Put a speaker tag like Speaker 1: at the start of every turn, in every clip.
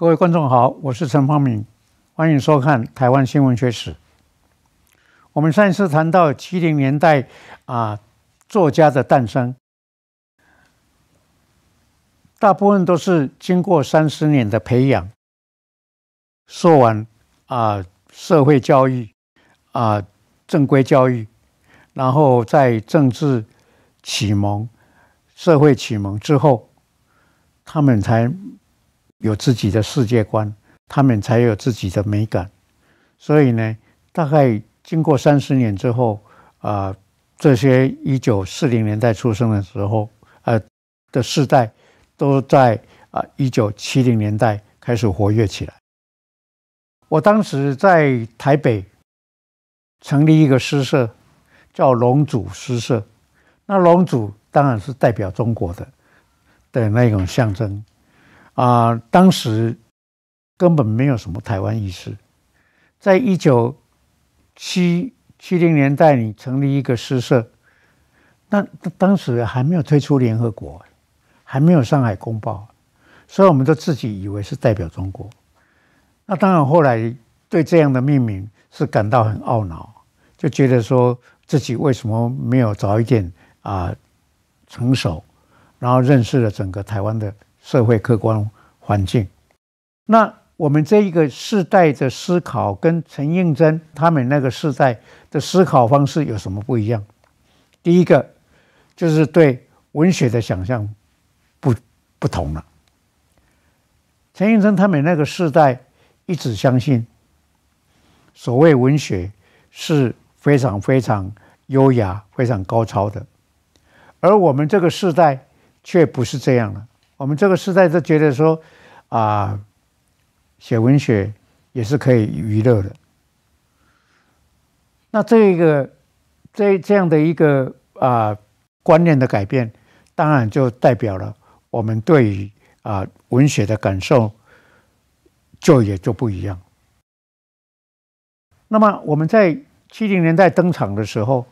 Speaker 1: 各位观众好，我是陈方明，欢迎收看《台湾新闻学史》。我们上一次谈到七零年代啊，作家的诞生，大部分都是经过三十年的培养，受完啊社会教育啊正规教育，然后在政治启蒙、社会启蒙之后，他们才。有自己的世界观，他们才有自己的美感。所以呢，大概经过三十年之后啊，这些一九四零年代出生的时候呃的世代，都在啊一九七零年代开始活跃起来。我当时在台北成立一个诗社，叫龙祖诗社。那龙祖当然是代表中国的的那种象征。啊，当时根本没有什么台湾意识。在一九七七零年代，你成立一个诗社，那当时还没有推出联合国，还没有《上海公报》，所以我们都自己以为是代表中国。那当然，后来对这样的命名是感到很懊恼，就觉得说自己为什么没有早一点啊成熟，然后认识了整个台湾的。社会客观环境，那我们这一个世代的思考跟陈应真他们那个世代的思考方式有什么不一样？第一个就是对文学的想象不不同了。陈应真他们那个世代一直相信，所谓文学是非常非常优雅、非常高超的，而我们这个时代却不是这样了。我们这个时代就觉得说，啊，写文学也是可以娱乐的。那这一个这这样的一个啊观念的改变，当然就代表了我们对于啊文学的感受就也就不一样。那么我们在七零年代登场的时候，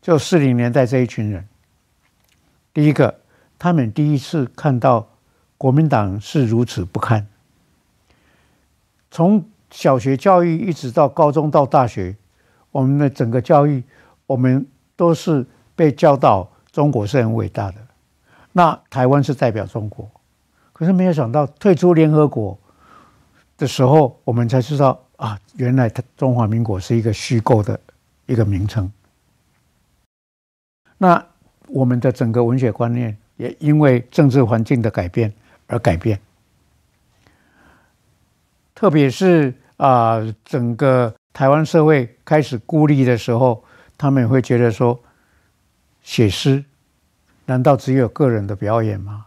Speaker 1: 就四零年代这一群人，第一个。他们第一次看到国民党是如此不堪。从小学教育一直到高中到大学，我们的整个教育，我们都是被教导中国是很伟大的，那台湾是代表中国。可是没有想到退出联合国的时候，我们才知道啊，原来他中华民国是一个虚构的一个名称。那我们的整个文学观念。也因为政治环境的改变而改变，特别是啊，整个台湾社会开始孤立的时候，他们也会觉得说，写诗难道只有个人的表演吗？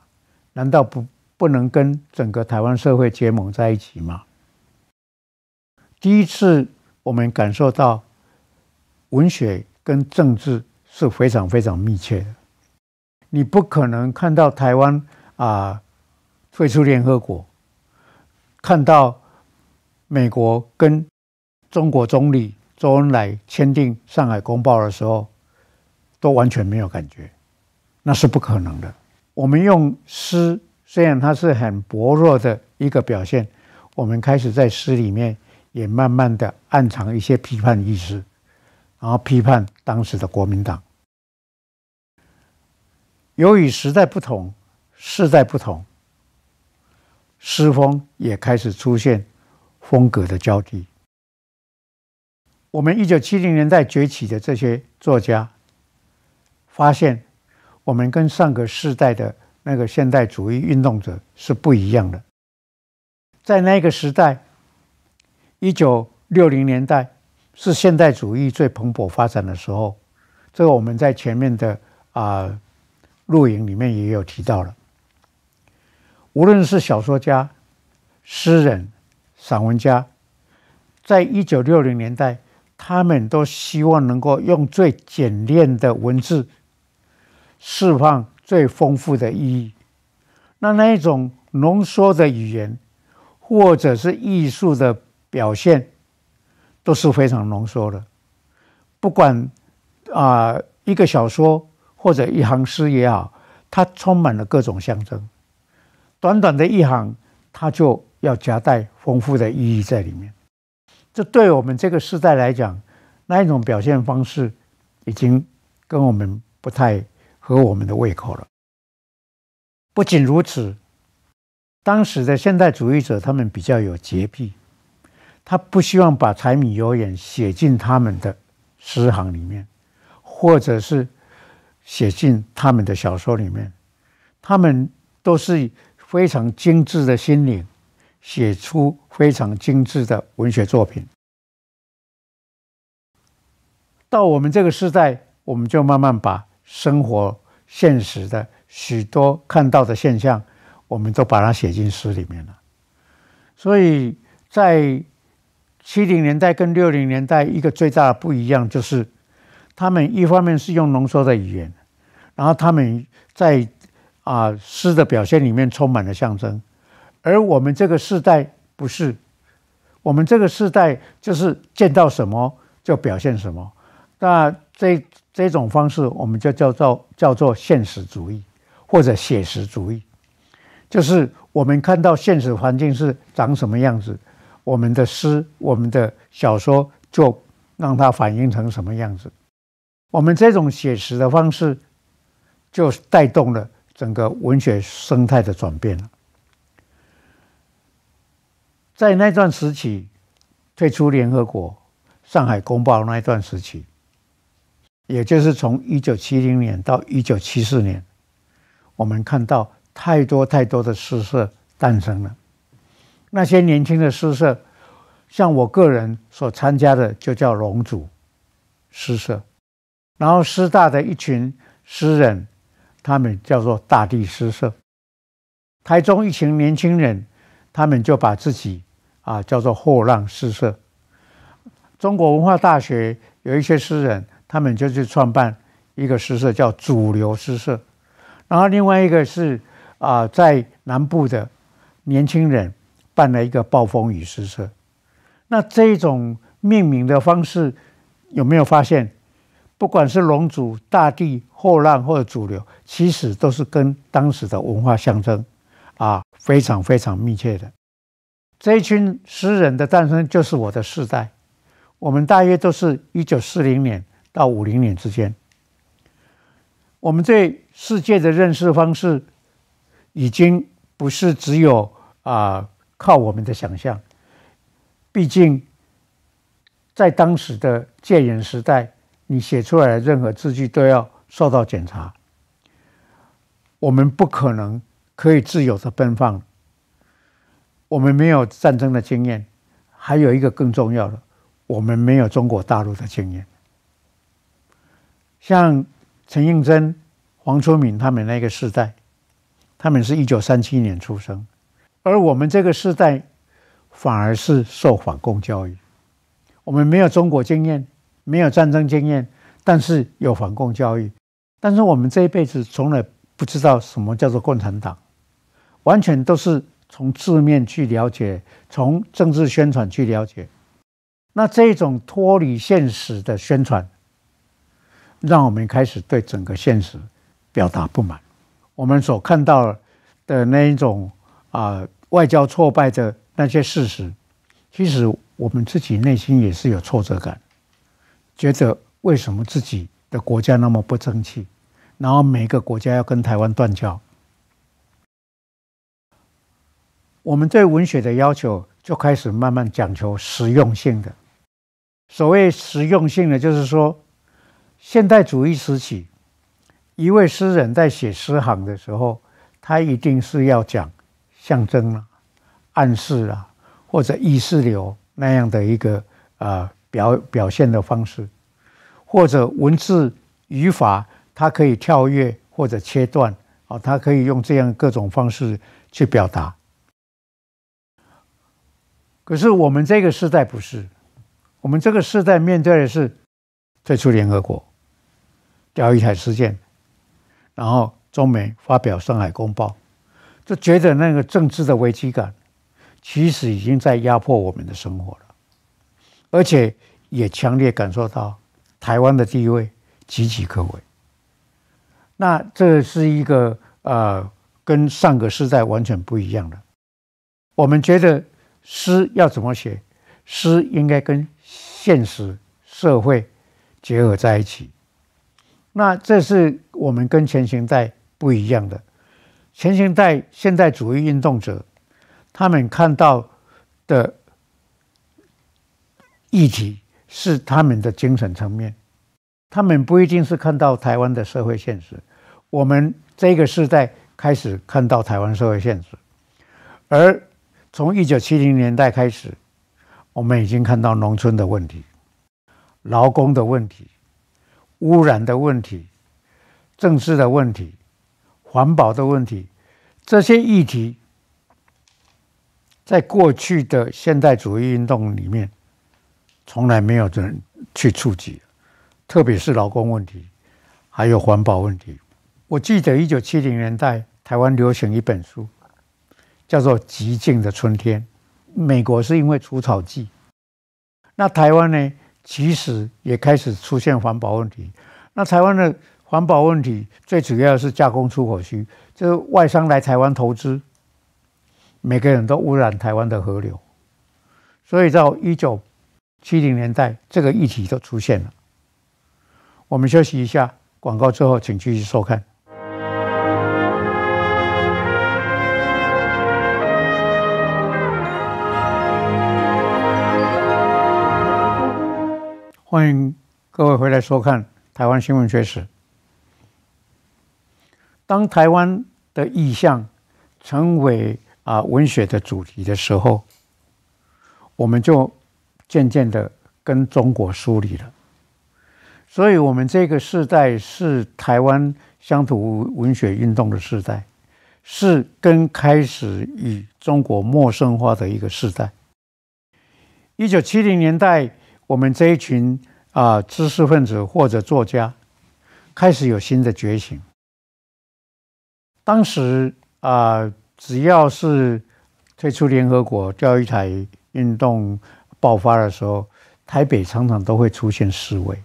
Speaker 1: 难道不不能跟整个台湾社会结盟在一起吗？第一次我们感受到文学跟政治是非常非常密切的。你不可能看到台湾啊退出联合国，看到美国跟中国总理周恩来签订《上海公报》的时候，都完全没有感觉，那是不可能的。我们用诗，虽然它是很薄弱的一个表现，我们开始在诗里面也慢慢的暗藏一些批判意识，然后批判当时的国民党。由于时代不同，世代不同，诗风也开始出现风格的交替。我们一九七零年代崛起的这些作家，发现我们跟上个世代的那个现代主义运动者是不一样的。在那个时代，一九六零年代是现代主义最蓬勃发展的时候，这个我们在前面的啊。录影里面也有提到了，无论是小说家、诗人、散文家，在一九六零年代，他们都希望能够用最简练的文字，释放最丰富的意义。那那一种浓缩的语言，或者是艺术的表现，都是非常浓缩的。不管啊，一个小说。或者一行诗也好，它充满了各种象征。短短的一行，它就要夹带丰富的意义在里面。这对我们这个时代来讲，那一种表现方式，已经跟我们不太合我们的胃口了。不仅如此，当时的现代主义者他们比较有洁癖，他不希望把柴米油盐写进他们的诗行里面，或者是。写进他们的小说里面，他们都是非常精致的心灵，写出非常精致的文学作品。到我们这个时代，我们就慢慢把生活现实的许多看到的现象，我们都把它写进诗里面了。所以在七零年代跟六零年代，一个最大的不一样就是。他们一方面是用浓缩的语言，然后他们在啊诗的表现里面充满了象征，而我们这个时代不是，我们这个时代就是见到什么就表现什么，那这这种方式我们就叫做叫做现实主义或者写实主义，就是我们看到现实环境是长什么样子，我们的诗我们的小说就让它反映成什么样子。我们这种写实的方式，就带动了整个文学生态的转变了。在那段时期，退出联合国、上海公报那一段时期，也就是从一九七零年到一九七四年，我们看到太多太多的诗社诞生了。那些年轻的诗社，像我个人所参加的，就叫龙组诗社。然后师大的一群诗人，他们叫做大地诗社；台中一群年轻人，他们就把自己啊叫做后浪诗社；中国文化大学有一些诗人，他们就去创办一个诗社，叫主流诗社。然后另外一个是啊在南部的年轻人办了一个暴风雨诗社。那这种命名的方式有没有发现？不管是龙族、大地、后浪或者主流，其实都是跟当时的文化象征啊非常非常密切的。这一群诗人的诞生，就是我的世代。我们大约都是一九四零年到五零年之间。我们对世界的认识方式，已经不是只有啊靠我们的想象。毕竟，在当时的戒严时代。你写出来的任何字句都要受到检查。我们不可能可以自由的奔放。我们没有战争的经验，还有一个更重要的，我们没有中国大陆的经验。像陈映真、黄春敏他们那个世代，他们是一九三七年出生，而我们这个时代，反而是受反共教育。我们没有中国经验。没有战争经验，但是有反共教育，但是我们这一辈子从来不知道什么叫做共产党，完全都是从字面去了解，从政治宣传去了解。那这种脱离现实的宣传，让我们开始对整个现实表达不满。我们所看到的那一种啊外交挫败的那些事实，其实我们自己内心也是有挫折感。觉得为什么自己的国家那么不争气？然后每个国家要跟台湾断交。我们对文学的要求就开始慢慢讲求实用性的。所谓实用性呢，就是说现代主义时期，一位诗人在写诗行的时候，他一定是要讲象征啊、暗示啊，或者意识流那样的一个呃。表表现的方式，或者文字语法，它可以跳跃或者切断，啊，它可以用这样各种方式去表达。可是我们这个时代不是，我们这个时代面对的是退出联合国、钓鱼台事件，然后中美发表《上海公报》，就觉得那个政治的危机感，其实已经在压迫我们的生活了。而且也强烈感受到台湾的地位岌岌可危。那这是一个呃，跟上个时代完全不一样的。我们觉得诗要怎么写，诗应该跟现实社会结合在一起。那这是我们跟前现代不一样的。前现代现代主义运动者，他们看到的。议题是他们的精神层面，他们不一定是看到台湾的社会现实，我们这个时代开始看到台湾社会现实，而从一九七零年代开始，我们已经看到农村的问题、劳工的问题、污染的问题、政治的问题、环保的问题，这些议题在过去的现代主义运动里面。从来没有人去触及，特别是劳工问题，还有环保问题。我记得一九七零年代，台湾流行一本书，叫做《寂静的春天》。美国是因为除草剂，那台湾呢，其实也开始出现环保问题。那台湾的环保问题，最主要的是加工出口区，是外商来台湾投资，每个人都污染台湾的河流，所以到一九。七零年代，这个议题就出现了。我们休息一下，广告之后请继续收看。欢迎各位回来收看《台湾新闻学史》。当台湾的意象成为啊文学的主题的时候，我们就。渐渐的跟中国疏离了，所以，我们这个世代是台湾乡土文学运动的世代，是跟开始与中国陌生化的一个世代。一九七零年代，我们这一群啊知识分子或者作家，开始有新的觉醒。当时啊，只要是退出联合国、钓鱼台运动。爆发的时候，台北常常都会出现示威。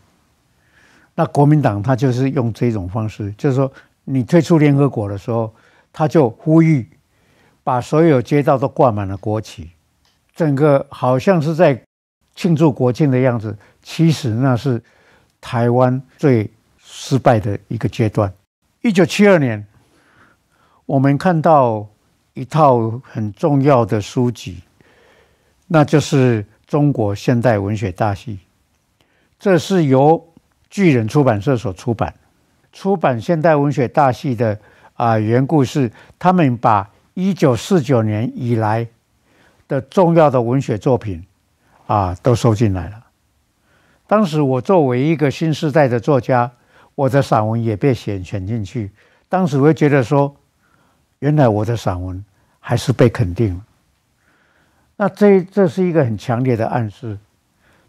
Speaker 1: 那国民党他就是用这种方式，就是说你退出联合国的时候，他就呼吁把所有街道都挂满了国旗，整个好像是在庆祝国庆的样子。其实那是台湾最失败的一个阶段。一九七二年，我们看到一套很重要的书籍，那就是。中国现代文学大系，这是由巨人出版社所出版。出版现代文学大系的啊缘故是，他们把一九四九年以来的重要的文学作品啊都收进来了。当时我作为一个新时代的作家，我的散文也被选选进去。当时我就觉得说，原来我的散文还是被肯定了。那这这是一个很强烈的暗示，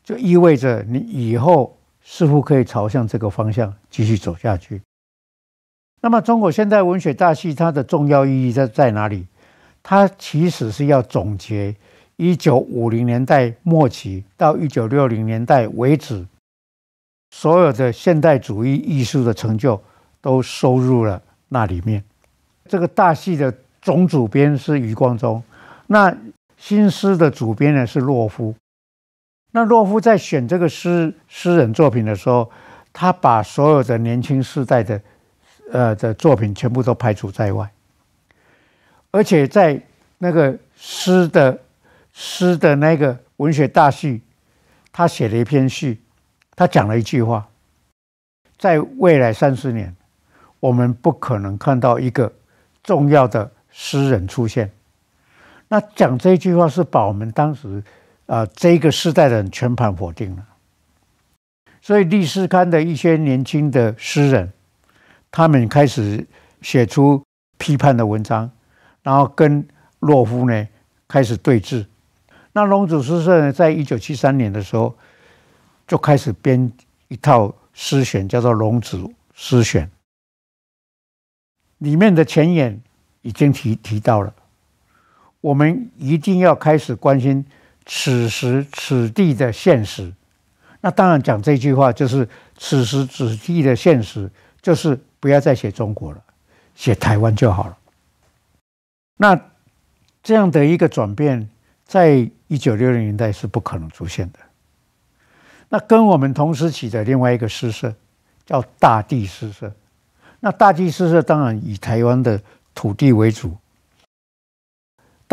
Speaker 1: 就意味着你以后似乎可以朝向这个方向继续走下去。那么，中国现代文学大戏它的重要意义在在哪里？它其实是要总结一九五零年代末期到一九六零年代为止所有的现代主义艺术的成就，都收入了那里面。这个大戏的总主编是余光中，那。新诗的主编呢是洛夫，那洛夫在选这个诗诗人作品的时候，他把所有的年轻世代的，呃的作品全部都排除在外，而且在那个诗的诗的那个文学大序，他写了一篇序，他讲了一句话，在未来三十年，我们不可能看到一个重要的诗人出现。那讲这句话是把我们当时，呃，这个时代的人全盘否定了。所以《历史刊》的一些年轻的诗人，他们开始写出批判的文章，然后跟洛夫呢开始对峙。那龙子诗社呢，在一九七三年的时候，就开始编一套诗选，叫做《龙子诗选》。里面的前言已经提提到了。我们一定要开始关心此时此地的现实。那当然讲这句话，就是此时此地的现实，就是不要再写中国了，写台湾就好了。那这样的一个转变，在一九六零年代是不可能出现的。那跟我们同时起的另外一个诗社，叫大地诗社。那大地诗社当然以台湾的土地为主。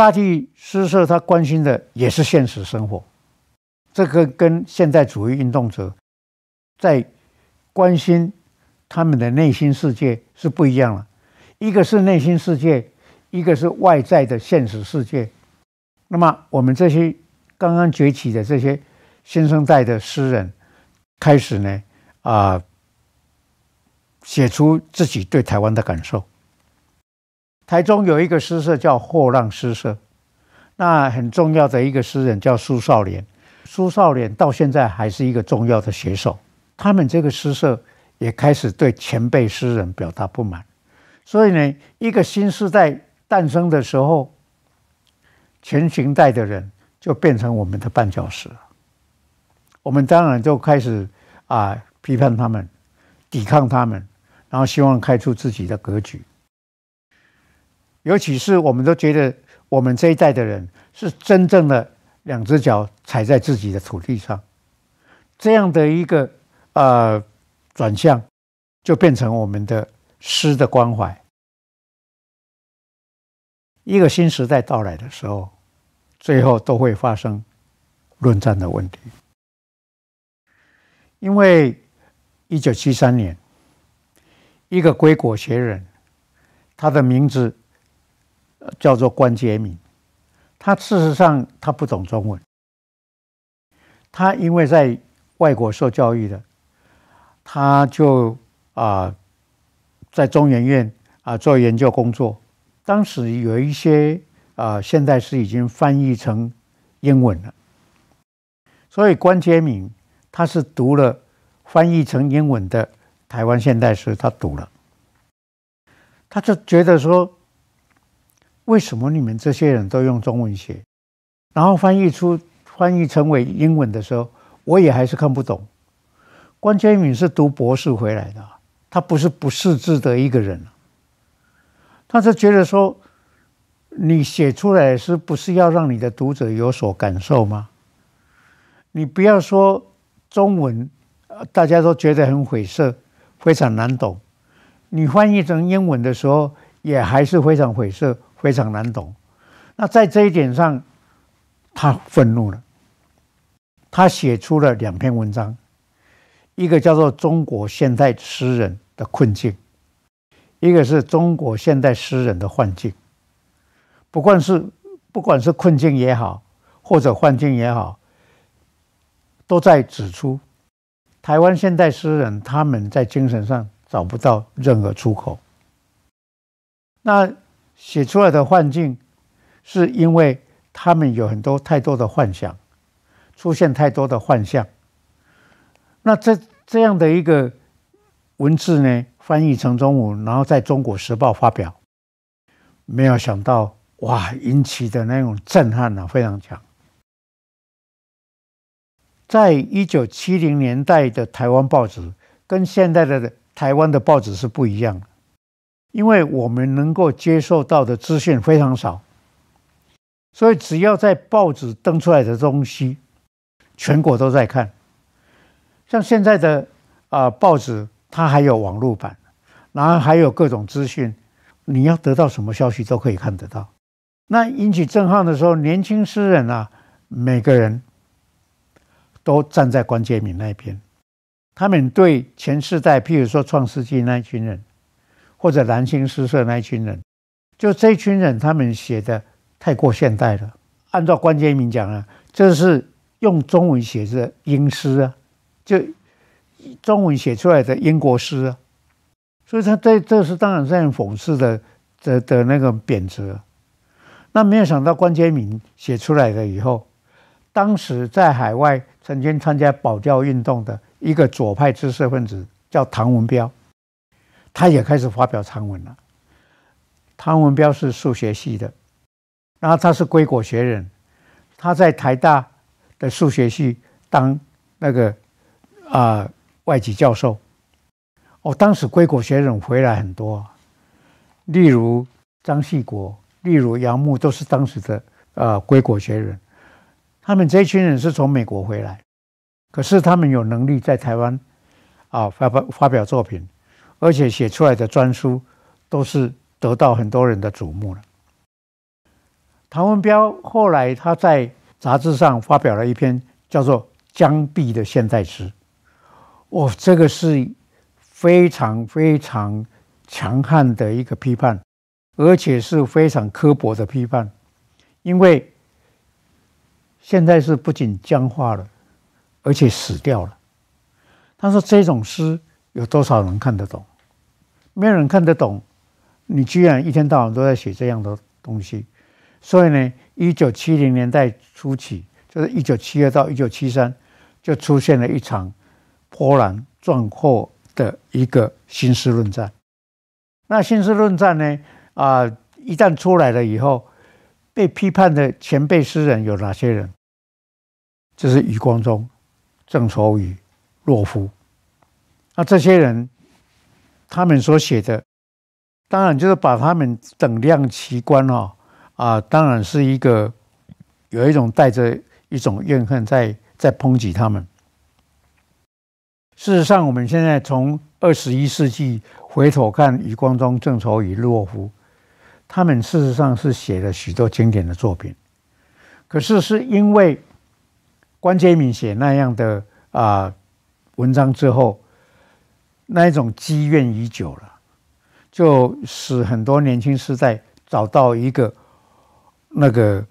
Speaker 1: 大地诗社，他关心的也是现实生活，这个跟现代主义运动者在关心他们的内心世界是不一样了，一个是内心世界，一个是外在的现实世界。那么，我们这些刚刚崛起的这些新生代的诗人，开始呢，啊，写出自己对台湾的感受。台中有一个诗社叫后浪诗社，那很重要的一个诗人叫苏少廉，苏少廉到现在还是一个重要的写手。他们这个诗社也开始对前辈诗人表达不满，所以呢，一个新时代诞生的时候，前秦代的人就变成我们的绊脚石我们当然就开始啊批判他们，抵抗他们，然后希望开出自己的格局。尤其是，我们都觉得我们这一代的人是真正的两只脚踩在自己的土地上，这样的一个呃转向，就变成我们的诗的关怀。一个新时代到来的时候，最后都会发生论战的问题，因为一九七三年，一个归国学人，他的名字。叫做关杰敏，他事实上他不懂中文，他因为在外国受教育的，他就啊在中研院啊做研究工作，当时有一些啊现代诗已经翻译成英文了，所以关杰敏他是读了翻译成英文的台湾现代诗，他读了，他就觉得说。为什么你们这些人都用中文写，然后翻译出翻译成为英文的时候，我也还是看不懂。关键敏是读博士回来的，他不是不识字的一个人他是觉得说，你写出来是不是要让你的读者有所感受吗？你不要说中文，大家都觉得很晦涩，非常难懂。你翻译成英文的时候，也还是非常晦涩。非常难懂。那在这一点上，他愤怒了。他写出了两篇文章，一个叫做《中国现代诗人的困境》，一个是中国现代诗人的幻境。不管是不管是困境也好，或者幻境也好，都在指出台湾现代诗人他们在精神上找不到任何出口。那。写出来的幻境，是因为他们有很多太多的幻想，出现太多的幻象。那这这样的一个文字呢，翻译成中文，然后在中国时报发表，没有想到哇，引起的那种震撼呢非常强。在一九七零年代的台湾报纸，跟现在的台湾的报纸是不一样的。因为我们能够接受到的资讯非常少，所以只要在报纸登出来的东西，全国都在看。像现在的啊报纸，它还有网络版，然后还有各种资讯，你要得到什么消息都可以看得到。那引起震撼的时候，年轻诗人啊，每个人都站在关杰敏那边，他们对前世代，譬如说《创世纪》那群人。或者兰青诗社那一群人，就这群人他们写的太过现代了。按照关键明讲啊，这是用中文写的英诗啊，就中文写出来的英国诗啊。所以他这这是当然是很讽刺的的的那个贬值。那没有想到关键明写出来了以后，当时在海外曾经参加保教运动的一个左派知识分子叫唐文彪。他也开始发表长文了。汤文彪是数学系的，然后他是归国学人，他在台大的数学系当那个啊外籍教授。哦，当时归国学人回来很多，例如张系国，例如杨牧，都是当时的啊归国学人。他们这一群人是从美国回来，可是他们有能力在台湾啊发发发表作品。而且写出来的专书都是得到很多人的瞩目了。唐文彪后来他在杂志上发表了一篇叫做《江碧》的现代诗，哇，这个是非常非常强悍的一个批判，而且是非常刻薄的批判，因为现在是不仅僵化了，而且死掉了。他说这种诗有多少人看得懂？没有人看得懂，你居然一天到晚都在写这样的东西，所以呢，一九七零年代初期，就是一九七二到一九七三，就出现了一场波澜壮阔的一个新诗论战。那新诗论战呢？啊，一旦出来了以后，被批判的前辈诗人有哪些人？就是余光中、郑愁予、洛夫。那这些人。他们所写的，当然就是把他们等量齐观哦，啊，当然是一个有一种带着一种怨恨在在抨击他们。事实上，我们现在从二十一世纪回头看余光中、郑愁予、洛夫，他们事实上是写了许多经典的作品。可是，是因为关杰敏写那样的啊文章之后。那一种积怨已久了，就使很多年轻时代找到一个那个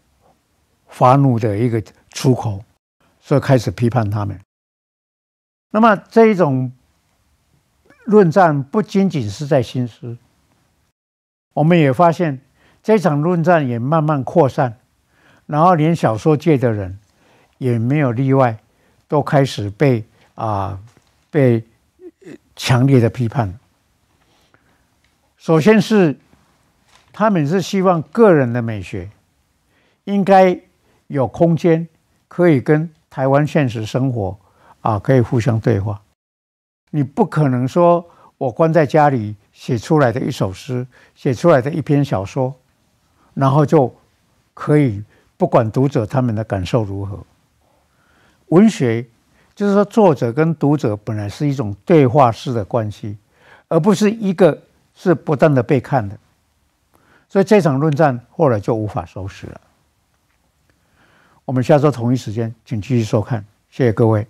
Speaker 1: 发怒的一个出口，所以开始批判他们。那么这一种论战不仅仅是在新诗，我们也发现这场论战也慢慢扩散，然后连小说界的人也没有例外，都开始被啊被。强烈的批判，首先是他们是希望个人的美学应该有空间可以跟台湾现实生活啊可以互相对话。你不可能说我关在家里写出来的一首诗，写出来的一篇小说，然后就可以不管读者他们的感受如何，文学。就是说，作者跟读者本来是一种对话式的关系，而不是一个是不断的被看的，所以这场论战后来就无法收拾了。我们下周同一时间，请继续收看，谢谢各位。